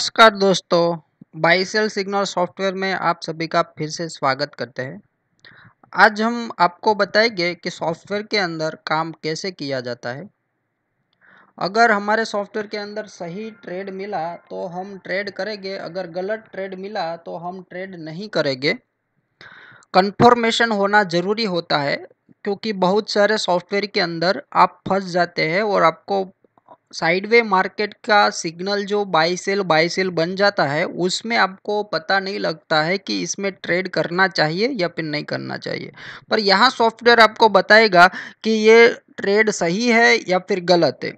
नमस्कार दोस्तों buy sell signal software में आप सभी का फिर से स्वागत करते हैं आज हम आपको बताएंगे कि सॉफ्टवेयर के अंदर काम कैसे किया जाता है अगर हमारे सॉफ्टवेयर के अंदर सही ट्रेड मिला तो हम ट्रेड करेंगे अगर गलत ट्रेड मिला तो हम ट्रेड नहीं करेंगे कन्फर्मेशन होना ज़रूरी होता है क्योंकि बहुत सारे सॉफ्टवेयर के अंदर आप फंस जाते हैं और आपको साइडवे मार्केट का सिग्नल जो बाई सेल बाई सेल बन जाता है उसमें आपको पता नहीं लगता है कि इसमें ट्रेड करना चाहिए या फिर नहीं करना चाहिए पर यहाँ सॉफ्टवेयर आपको बताएगा कि ये ट्रेड सही है या फिर गलत है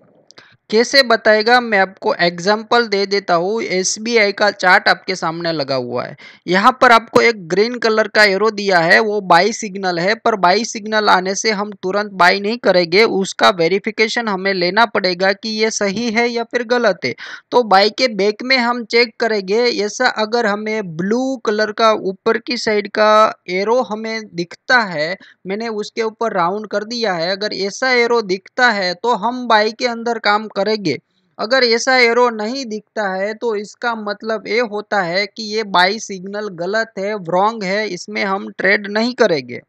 कैसे बताएगा मैं आपको एग्जाम्पल दे देता हूँ एस का चार्ट आपके सामने लगा हुआ है यहाँ पर आपको एक ग्रीन कलर का एरो दिया है वो बाई सिग्नल है पर बाई सिग्नल आने से हम तुरंत बाई नहीं करेंगे उसका वेरिफिकेशन हमें लेना पड़ेगा कि ये सही है या फिर गलत है तो बाई के बैक में हम चेक करेंगे ऐसा अगर हमें ब्लू कलर का ऊपर की साइड का एरो हमें दिखता है मैंने उसके ऊपर राउंड कर दिया है अगर ऐसा एरो दिखता है तो हम बाई के अंदर काम कर करेंगे अगर ऐसा एरो नहीं दिखता है तो इसका मतलब ये होता है कि ये बाई सिग्नल गलत है व्रॉन्ग है इसमें हम ट्रेड नहीं करेंगे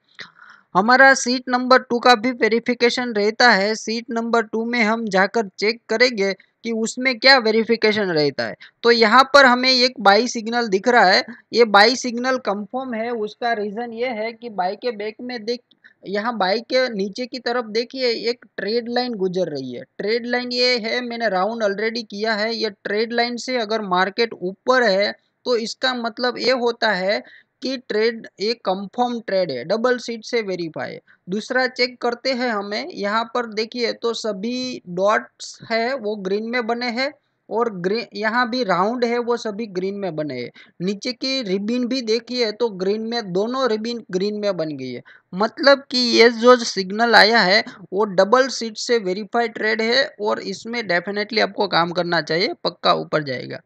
हमारा सीट नंबर टू का भी वेरिफिकेशन रहता है सीट नंबर टू में हम जाकर चेक करेंगे कि उसमें क्या वेरिफिकेशन रहता है तो यहाँ पर हमें एक बाई सिग्नल दिख रहा है ये बाई सिग्नल कंफर्म है उसका रीज़न ये है कि बाई के बैक में देख यहाँ बाइक के नीचे की तरफ देखिए एक ट्रेड लाइन गुजर रही है ट्रेड लाइन ये है मैंने राउंड ऑलरेडी किया है ये ट्रेड लाइन से अगर मार्केट ऊपर है तो इसका मतलब ये होता है कि ट्रेड एक कंफर्म ट्रेड है डबल सीट से वेरीफाई दूसरा चेक करते हैं हमें यहाँ पर देखिए तो सभी डॉट्स है वो ग्रीन में बने हैं और ग्रीन यहाँ भी राउंड है वो सभी ग्रीन में बने हैं नीचे की रिबिन भी देखिए तो ग्रीन में दोनों रिबिन ग्रीन में बन गई है मतलब कि ये जो सिग्नल आया है वो डबल सीट से वेरीफाइड ट्रेड है और इसमें डेफिनेटली आपको काम करना चाहिए पक्का ऊपर जाएगा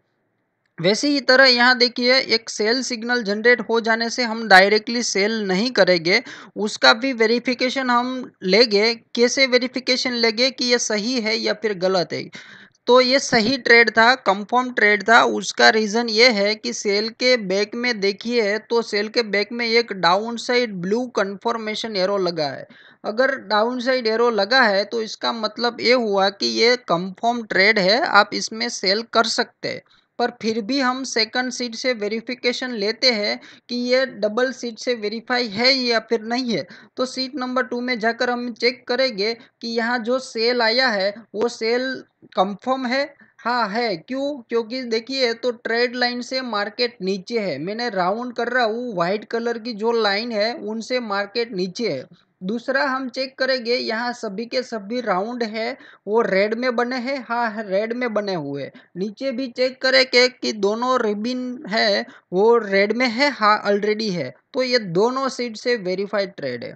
वैसे ही तरह यहाँ देखिए एक सेल सिग्नल जनरेट हो जाने से हम डायरेक्टली सेल नहीं करेंगे उसका भी वेरिफिकेशन हम लेंगे कैसे वेरिफिकेशन लेंगे कि ये सही है या फिर गलत है तो ये सही ट्रेड था कंफर्म ट्रेड था उसका रीज़न ये है कि सेल के बैक में देखिए तो सेल के बैक में एक down side blue confirmation arrow लगा है अगर डाउन साइड एरो लगा है तो इसका मतलब ये हुआ कि ये कंफर्म ट्रेड है आप इसमें सेल कर सकते हैं पर फिर भी हम सेकंड सीट से वेरिफिकेशन लेते हैं कि ये डबल सीट से वेरीफाई है या फिर नहीं है तो सीट नंबर टू में जाकर हम चेक करेंगे कि यहाँ जो सेल आया है वो सेल कंफर्म है हाँ है क्यों क्योंकि देखिए तो ट्रेड लाइन से मार्केट नीचे है मैंने राउंड कर रहा हूँ वाइट कलर की जो लाइन है उनसे मार्केट नीचे है दूसरा हम चेक करेंगे यहाँ सभी के सभी राउंड है वो रेड में बने हैं हाँ रेड में बने हुए नीचे भी चेक करेंगे कि दोनों रिबिन है वो रेड में है हाँ ऑलरेडी है तो ये दोनों सीट से वेरीफाइड ट्रेड है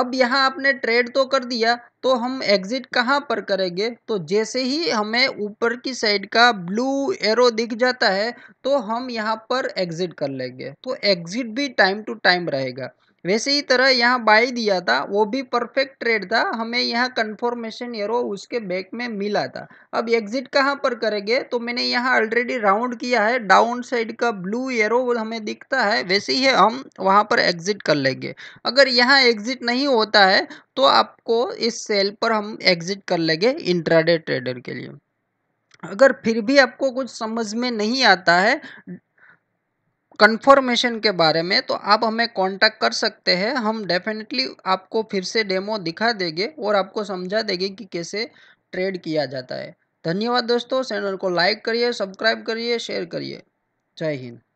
अब यहाँ आपने ट्रेड तो कर दिया तो हम एग्जिट कहाँ पर करेंगे तो जैसे ही हमें ऊपर की साइड का ब्लू एरो दिख जाता है तो हम यहाँ पर एग्जिट कर लेंगे तो एग्जिट भी टाइम टू टाइम रहेगा वैसे ही तरह यहाँ बाई दिया था वो भी परफेक्ट ट्रेड था हमें यहाँ कन्फर्मेशन एरो उसके बैक में मिला था अब एग्जिट कहाँ पर करेंगे तो मैंने यहाँ ऑलरेडी राउंड किया है डाउन साइड का ब्लू एरो हमें दिखता है वैसे ही हम वहाँ पर एग्जिट कर लेंगे अगर यहाँ एग्जिट नहीं होता है तो आपको इस सेल पर हम एग्जिट कर लेंगे इंट्राडे ट्रेडर के लिए अगर फिर भी आपको कुछ समझ में नहीं आता है कंफर्मेशन के बारे में तो आप हमें कांटेक्ट कर सकते हैं हम डेफिनेटली आपको फिर से डेमो दिखा देंगे और आपको समझा देंगे कि कैसे ट्रेड किया जाता है धन्यवाद दोस्तों चैनल को लाइक करिए सब्सक्राइब करिए शेयर करिए जय हिंद